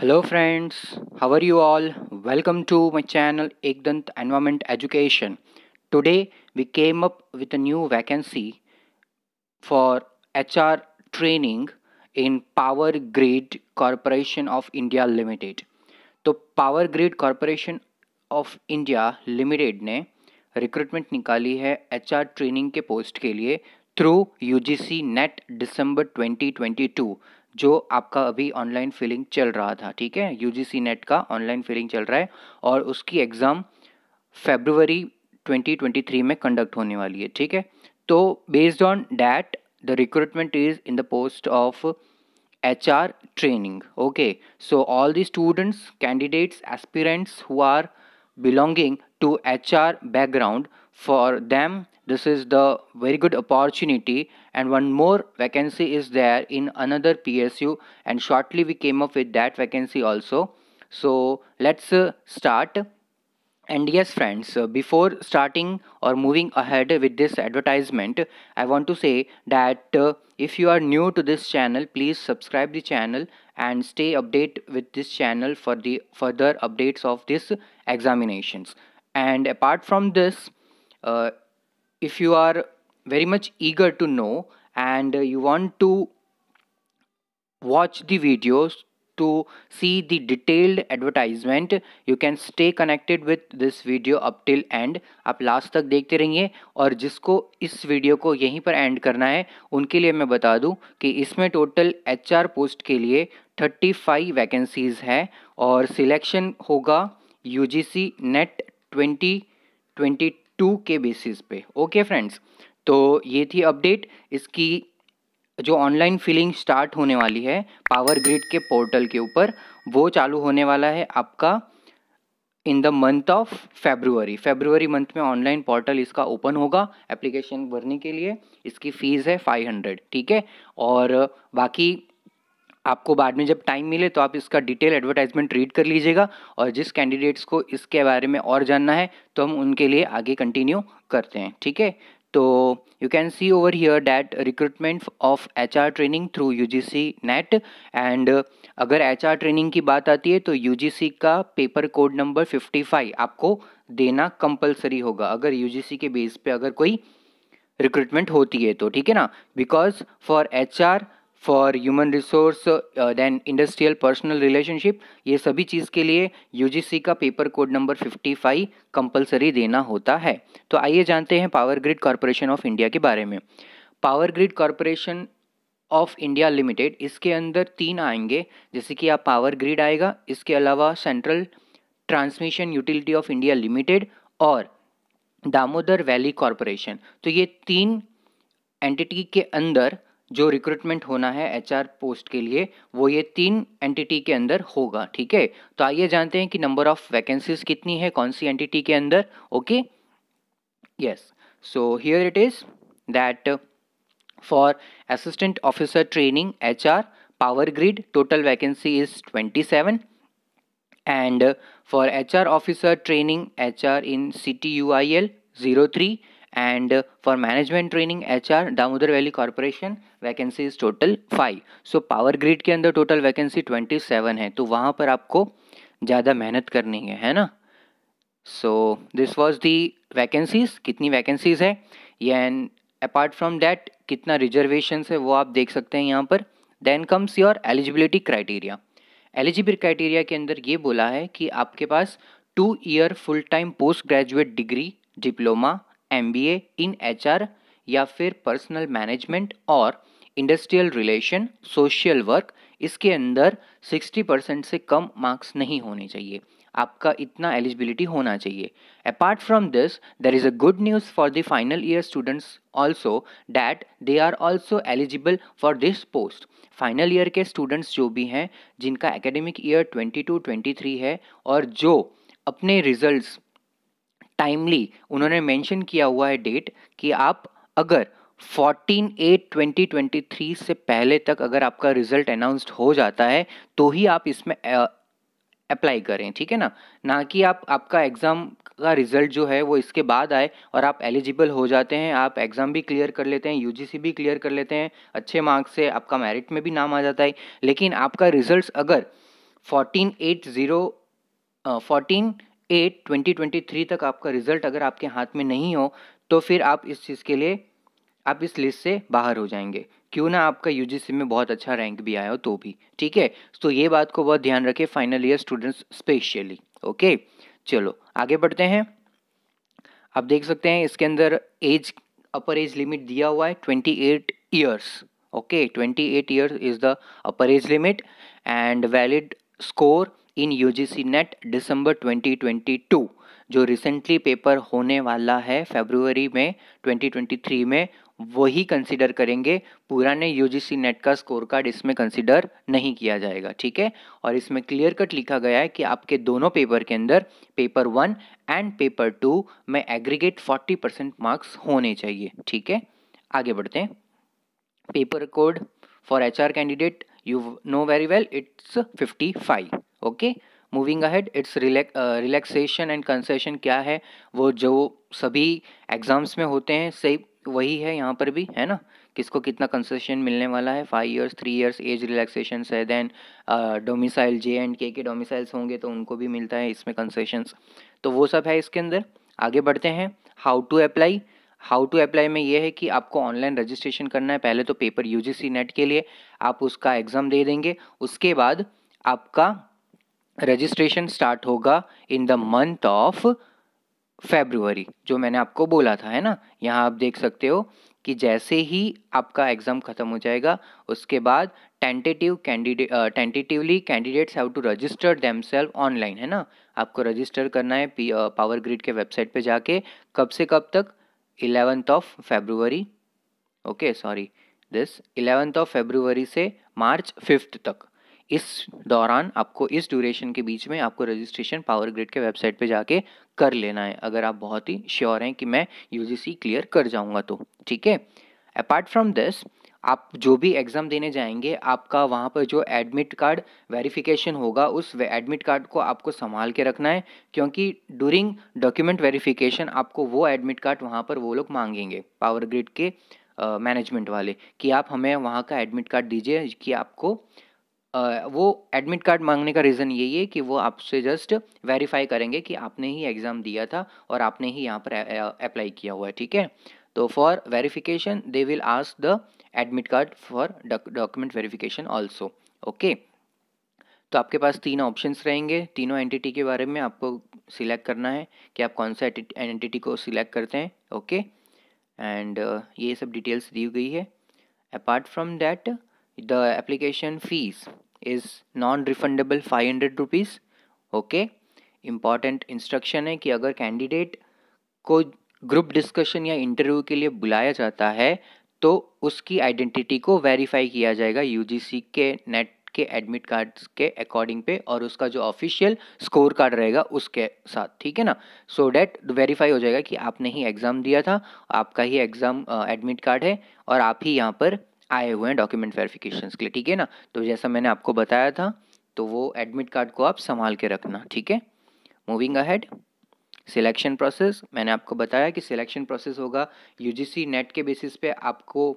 Hello friends how are you all welcome to my channel एक दंत environment education today we came up with a new vacancy for HR training in power grid corporation of India Limited तो power grid corporation of India Limited ने recruitment निकाली है HR training के post के लिए through UGC NET December twenty जो आपका अभी ऑनलाइन फिलिंग चल रहा था ठीक है यू नेट का ऑनलाइन फिलिंग चल रहा है और उसकी एग्ज़ाम फेब्रुवरी 2023 में कंडक्ट होने वाली है ठीक है तो based on that the recruitment is in the post of H R training okay so all the students candidates aspirants who are to H R background for them this is the very good opportunity and one more vacancy is there in another PSU and shortly we came up with that vacancy also so let's uh, start and yes friends uh, before starting or moving ahead with this advertisement i want to say that uh, if you are new to this channel please subscribe the channel and stay update with this channel for the further updates of this examinations and apart from this uh, if you are very much eager to know and you want to watch the videos to see the detailed advertisement you can stay connected with this video up till end आप last तक देखते रहिए और जिसको इस video को यहीं पर end करना है उनके लिए मैं बता दूं कि इसमें टोटल एच पोस्ट के लिए 35 वैकेंसीज़ हैं और सिलेक्शन होगा U G C NET twenty twenty two के बेसिस पे ओके फ्रेंड्स तो ये थी अपडेट इसकी जो ऑनलाइन फिलिंग स्टार्ट होने वाली है पावर ग्रिड के पोर्टल के ऊपर वो चालू होने वाला है आपका in the month of February February month में ऑनलाइन पोर्टल इसका ओपन होगा एप्लीकेशन भरने के लिए इसकी फ़ीस है 500 ठीक है और बाकी आपको बाद में जब टाइम मिले तो आप इसका डिटेल एडवर्टाइजमेंट रीड कर लीजिएगा और जिस कैंडिडेट्स को इसके बारे में और जानना है तो हम उनके लिए आगे कंटिन्यू करते हैं ठीक है तो you can see over here that recruitment of H R training through U G C NET and अगर एच आर ट्रेनिंग की बात आती है तो यू जी सी का paper code number fifty five आपको देना कंपलसरी होगा अगर यू जी सी के बेस पे अगर कोई रिक्रूटमेंट होती है तो ठीक है ना because for H R for human resource then industrial personnel relationship ये सभी चीज़ के लिए सी का पेपर कोड नंबर 55 कंपल्सरी देना होता है तो आइए जानते हैं power grid corporation of India के बारे में power grid corporation of India limited इसके अंदर तीन आएंगे जैसे कि आप पावर ग्रिड आएगा इसके अलावा central transmission utility of India limited और दामोदर वैली कॉरपोरेशन तो ये तीन एंटिटी के अंदर जो रिक्रूटमेंट होना है एचआर पोस्ट के लिए वो ये तीन एंटिटी के अंदर होगा ठीक है तो आइए जानते हैं कि नंबर ऑफ वैकेंसीज कितनी है कौन सी एंटिटी के अंदर okay yes so here it is that for assistant officer training HR for H R officer training 27 are in C T U I L zero 03 and uh, for management training HR Damodar Valley Corporation vacancy is total five so power grid के अंदर total vacancy twenty seven है तो वहाँ पर आपको ज़्यादा मेहनत करनी है है ना so this was the vacancies कितनी वैकेंसीज है एंड अपार्ट फ्रॉम दैट कितना रिजर्वेशन है वो आप देख सकते हैं यहाँ पर then comes your eligibility criteria eligible criteria के अंदर ये बोला है कि आपके पास two year full time post graduate degree diploma M B A in H R या फिर पर्सनल मैनेजमेंट और इंडस्ट्रियल रिलेशन सोशल वर्क इसके अंदर 60 परसेंट से कम मार्क्स नहीं होने चाहिए आपका इतना एलिजिबिलिटी होना चाहिए apart from this there is a good news for the final year students also that they are also eligible for this post final year के स्टूडेंट्स जो भी हैं जिनका एकेडमिक ईयर 22-23 है और जो अपने रिजल्ट्स टाइमली उन्होंने मेंशन किया हुआ है डेट कि आप अगर 14 एट 2023 से पहले तक अगर आपका रिजल्ट अनाउंस्ड हो जाता है तो ही आप इसमें अप्लाई करें ठीक है ना ना कि आप आपका एग्ज़ाम का रिजल्ट जो है वो इसके बाद आए और आप एलिजिबल हो जाते हैं आप एग्ज़ाम भी क्लियर कर लेते हैं यूजीसी भी क्लियर कर लेते हैं अच्छे मार्क्स से आपका मेरिट में भी नाम आ जाता है लेकिन आपका रिजल्ट्स अगर fourteen eight zero fourteen eight twenty twenty three तक आपका रिजल्ट अगर आपके हाथ में नहीं हो तो फिर आप इस चीज़ के लिए आप इस लिस्ट से बाहर हो जाएंगे क्यों ना आपका यू में बहुत अच्छा रैंक भी आया हो तो भी ठीक है तो ये बात को बहुत ध्यान रखें final year students specially okay चलो आगे बढ़ते हैं आप देख सकते हैं इसके अंदर एज अपर एज लिमिट दिया हुआ है twenty eight years okay twenty eight years is the upper age limit and valid score in U G C NET December two जो रिसेंटली पेपर होने वाला है फेबरवरी में ट्वेंटी ट्वेंटी थ्री में वही कंसिडर करेंगे पुराने यू जी सी नेट का स्कोर कार्ड इसमें कंसिडर नहीं किया जाएगा ठीक है और इसमें क्लियर कट लिखा गया है कि आपके दोनों पेपर के अंदर paper one and paper two में एग्रीगेट फोर्टी परसेंट मार्क्स होने चाहिए ठीक है आगे बढ़ते हैं paper code for H R candidate you know very well it's fifty five okay moving ahead it's relaxation and concession क्या है वो जो सभी एग्ज़ाम्स में होते हैं सही वही है यहाँ पर भी है ना किसको कितना कंसेशन मिलने वाला है five years three years age relaxation है then domicile J and K के डोमिसाइल्स होंगे तो उनको भी मिलता है इसमें कंसेशंस तो वो सब है इसके अंदर आगे बढ़ते हैं how to apply how to apply में ये है कि आपको ऑनलाइन रजिस्ट्रेशन करना है पहले तो पेपर यू नेट के लिए आप उसका एग्ज़ाम दे देंगे उसके बाद आपका रजिस्ट्रेशन स्टार्ट होगा in the month of February जो मैंने आपको बोला था है ना यहाँ आप देख सकते हो कि जैसे ही आपका एग्ज़ाम ख़त्म हो जाएगा उसके बाद tentative candidate tentatively candidates have to register themselves online है ना आपको रजिस्टर करना है पावर ग्रिड के वेबसाइट पे जाके कब से कब तक eleventh of February okay sorry this eleventh of February से मार्च फिफ्थ तक इस दौरान आपको इस ड्यूरेशन के बीच में आपको रजिस्ट्रेशन पावर ग्रिड के वेबसाइट पे जाके कर लेना है अगर आप बहुत ही श्योर हैं कि मैं यूजीसी क्लियर कर जाऊंगा तो ठीक है अपार्ट फ्रॉम दिस आप जो भी एग्ज़ाम देने जाएंगे आपका वहाँ पर जो एडमिट कार्ड वेरिफिकेशन होगा उस एडमिट कार्ड को आपको संभाल के रखना है क्योंकि ड्यूरिंग डॉक्यूमेंट वेरिफिकेशन आपको वो एडमिट कार्ड वहाँ पर वो लोग मांगेंगे पावर ग्रिड के मैनेजमेंट वाले कि आप हमें वहाँ का एडमिट कार्ड दीजिए कि आपको वो एडमिट कार्ड मांगने का रीज़न यही है कि वो आपसे जस्ट वेरीफाई करेंगे कि आपने ही एग्ज़ाम दिया था और आपने ही यहाँ पर अप्लाई किया हुआ है ठीक है तो for verification they will ask the admit card for document verification also okay तो आपके पास तीन ऑप्शंस रहेंगे तीनों एंटिटी के बारे में आपको सिलेक्ट करना है कि आप कौन सा एंटिटी को सिलेक्ट करते हैं ओके एंड ये सब डिटेल्स दी गई है apart from that the application fees is non refundable five hundred rupees okay important instruction है कि अगर कैंडिडेट को ग्रुप डिस्कशन या इंटरव्यू के लिए बुलाया जाता है तो उसकी आइडेंटिटी को वेरीफाई किया जाएगा यूजीसी के नेट के एडमिट कार्ड के अकॉर्डिंग पे और उसका जो ऑफिशियल स्कोर कार्ड रहेगा उसके साथ ठीक है ना सो डैट वेरीफाई हो जाएगा कि आपने ही एग्ज़ाम दिया था आपका ही एग्ज़ाम एडमिट कार्ड है और आप ही यहाँ पर आए हुए हैं डॉक्यूमेंट वेरिफिकेशन के लिए ठीक है ना तो जैसा मैंने आपको बताया था तो वो एडमिट कार्ड को आप संभाल के रखना ठीक है मूविंग अहेड सिलेक्शन प्रोसेस मैंने आपको बताया कि सिलेक्शन प्रोसेस होगा यूजीसी नेट के बेसिस पे आपको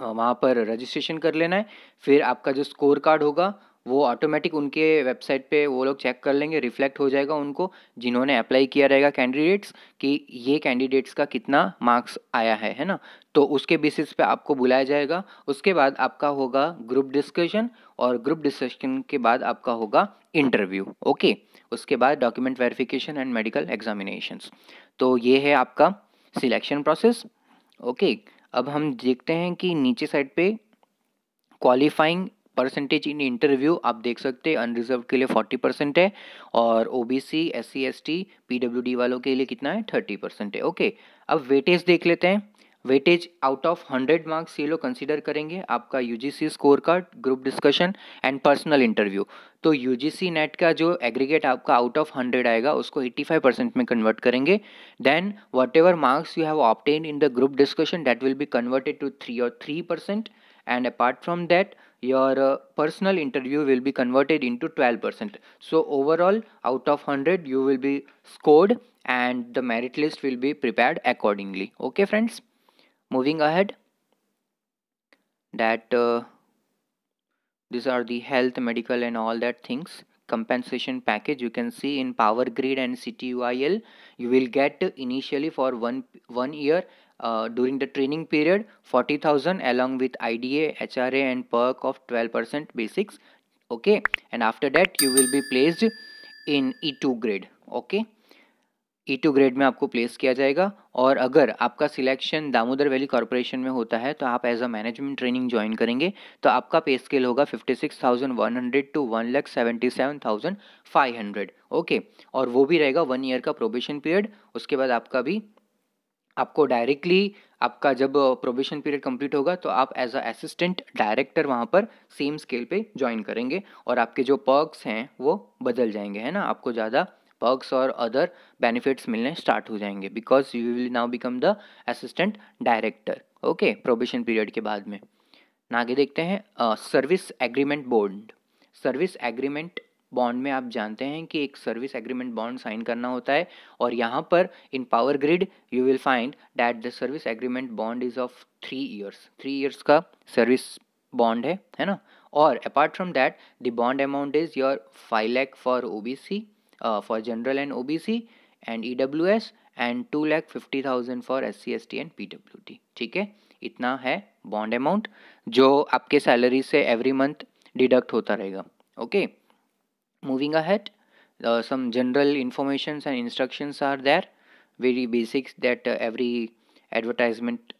वहाँ पर रजिस्ट्रेशन कर लेना है फिर आपका जो स्कोर कार्ड होगा वो ऑटोमेटिक उनके वेबसाइट पे वो लोग चेक कर लेंगे रिफ्लेक्ट हो जाएगा उनको जिन्होंने अप्लाई किया रहेगा कैंडिडेट्स कि ये कैंडिडेट्स का कितना मार्क्स आया है है ना तो उसके बेसिस पे आपको बुलाया जाएगा उसके बाद आपका होगा ग्रुप डिस्कशन और ग्रुप डिस्कशन के बाद आपका होगा इंटरव्यू ओके उसके बाद document verification and medical examination तो ये है आपका सिलेक्शन प्रोसेस ओके अब हम देखते हैं कि नीचे साइड पे क्वालिफाइंग परसेंटेज इन इंटरव्यू आप देख सकते हैं अनरिजर्व के लिए फोर्टी परसेंट है और O B C S C S T P W D वालों के लिए कितना है थर्टी परसेंट है ओके अब वेटेज देख लेते हैं weightage out of hundred marks ये लोग कंसिडर करेंगे आपका U G C score card group discussion and personal interview तो यू जी सी नेट का जो एग्रीगेट आपका आउट ऑफ हंड्रेड आएगा उसको एट्टी फाइव परसेंट में कन्वर्ट करेंगे then what ever marks you have obtain in the group discussion that will be converted to three और three percent and apart from that your uh, personal interview will be converted into 12% so overall out of 100 you will be scored and the merit list will be prepared accordingly okay friends moving ahead that uh, these are the health medical and all that things compensation package you can see in power grid and ctuil you will get initially for one one year uh, during the training period 40000 along with IDA, HRA and perk of 12% basics okay and after that you will be placed in E2 grade okay E two grade में आपको place किया जाएगा और अगर आपका selection Damodar valley corporation में होता है तो आप as a management training join करेंगे तो आपका पे स्केल होगा fifty six thousand one hundred two one lakh seventy seven thousand five hundred okay और वो भी रहेगा वन ईयर का प्रोबेशन पीरियड उसके बाद आपका भी आपको डायरेक्टली आपका जब प्रोबेशन पीरियड कंप्लीट होगा तो आप एज अ असिस्टेंट डायरेक्टर वहाँ पर सेम स्केल पे ज्वाइन करेंगे और आपके जो पर्क्स हैं वो बदल जाएंगे है ना आपको ज़्यादा पर्क्स और अदर बेनिफिट्स मिलने स्टार्ट हो जाएंगे because you will now become the assistant director okay probation period के बाद में ना आगे देखते हैं service agreement board service agreement bond में आप जानते हैं कि एक सर्विस एग्रीमेंट बॉन्ड साइन करना होता है और यहाँ पर in power grid you will find that the service agreement bond is of three years three years का सर्विस बॉन्ड है है ना और apart from that the bond amount is your five lakh for O B C for general and O B C and E W S and two lakh fifty thousand for S C S T and P W T ठीक है इतना है bond amount जो आपके salary से every month deduct होता रहेगा okay okay? moving ahead uh, some general informations and instructions are there very basics that uh, every advertisement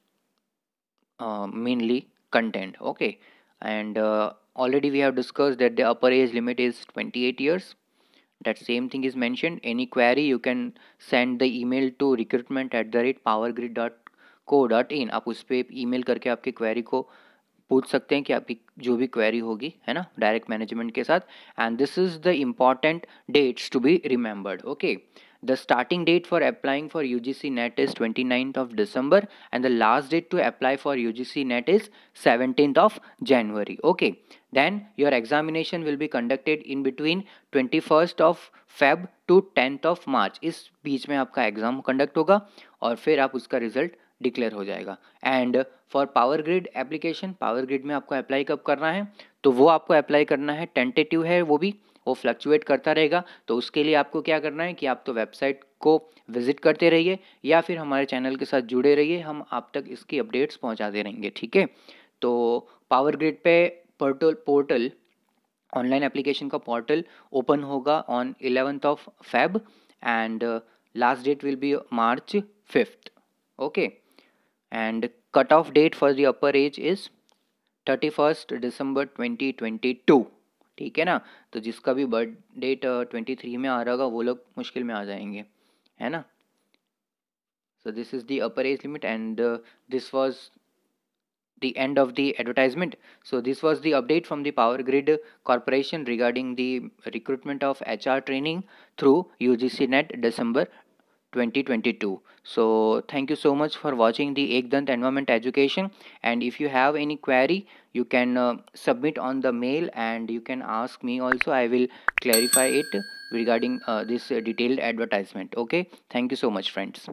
uh, mainly content okay and uh, already we have discussed that the upper age limit is 28 years that same thing is mentioned any query you can send the email to recruitment at the rate powergrid.co.in आप उस पर email करके आपकी query को पूछ सकते हैं कि आपकी जो भी क्वेरी होगी है ना डायरेक्ट मैनेजमेंट के साथ and this is the important dates to be remembered okay the starting date for applying for U G C NET is twenty ninth of December and the last date to apply for U G C NET is seventeenth of January okay then your examination will be conducted in between twenty first of Feb to tenth of March इस बीच में आपका exam conduct होगा और फिर आप उसका result declare हो जाएगा and for power grid application power grid में आपको अप्लाई कब करना है तो वो आपको अप्लाई करना है टेंटेटिव है वो भी वो फ्लक्चुएट करता रहेगा तो उसके लिए आपको क्या करना है कि आप तो वेबसाइट को विजिट करते रहिए या फिर हमारे चैनल के साथ जुड़े रहिए हम आप तक इसकी अपडेट्स पहुँचाते रहेंगे ठीक है तो पावर ग्रिड पे पोर्टल पोर्टल ऑनलाइन एप्लीकेशन का पोर्टल ओपन होगा on eleventh of Feb and last date will be March fifth okay and cutoff date for the upper age is 31st December 2022 ठीक है ना तो जिसका भी बर्थ डेट uh, में आ रहा होगा वो लोग मुश्किल में आ जाएंगे है ना so this is the upper age limit and uh, this was the end of the advertisement so this was the update from the power grid corporation regarding the recruitment of hr training through ugc net december 2022 so thank you so much for watching the ekdant environment education and if you have any query you can uh, submit on the mail and you can ask me also i will clarify it regarding uh, this uh, detailed advertisement okay thank you so much friends